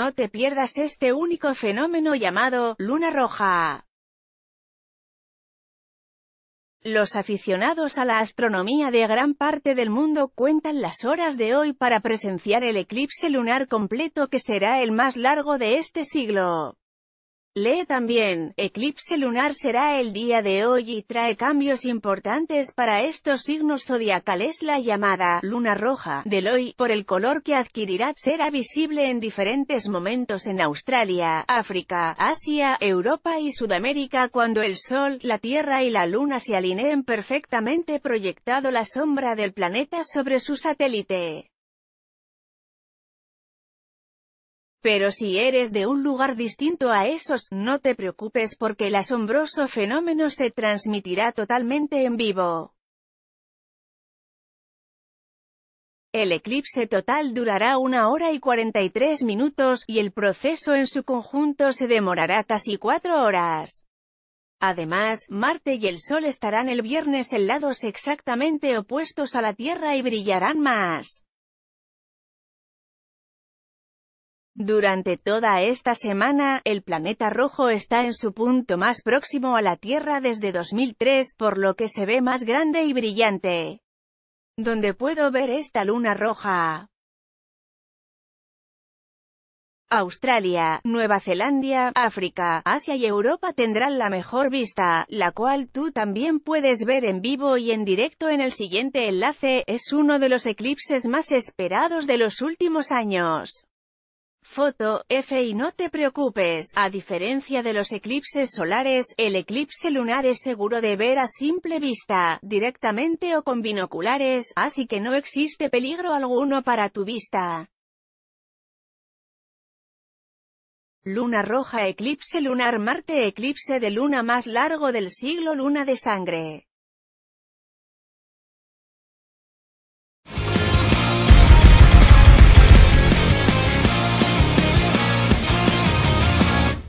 No te pierdas este único fenómeno llamado luna roja. Los aficionados a la astronomía de gran parte del mundo cuentan las horas de hoy para presenciar el eclipse lunar completo que será el más largo de este siglo. Lee también, eclipse lunar será el día de hoy y trae cambios importantes para estos signos zodiacales. La llamada luna roja del hoy, por el color que adquirirá, será visible en diferentes momentos en Australia, África, Asia, Europa y Sudamérica cuando el Sol, la Tierra y la Luna se alineen perfectamente proyectado la sombra del planeta sobre su satélite. Pero si eres de un lugar distinto a esos, no te preocupes porque el asombroso fenómeno se transmitirá totalmente en vivo. El eclipse total durará una hora y 43 minutos, y el proceso en su conjunto se demorará casi cuatro horas. Además, Marte y el Sol estarán el viernes en lados exactamente opuestos a la Tierra y brillarán más. Durante toda esta semana, el planeta rojo está en su punto más próximo a la Tierra desde 2003, por lo que se ve más grande y brillante. ¿Dónde puedo ver esta luna roja? Australia, Nueva Zelanda, África, Asia y Europa tendrán la mejor vista, la cual tú también puedes ver en vivo y en directo en el siguiente enlace, es uno de los eclipses más esperados de los últimos años. Foto, F y no te preocupes, a diferencia de los eclipses solares, el eclipse lunar es seguro de ver a simple vista, directamente o con binoculares, así que no existe peligro alguno para tu vista. Luna roja Eclipse lunar Marte Eclipse de luna más largo del siglo Luna de sangre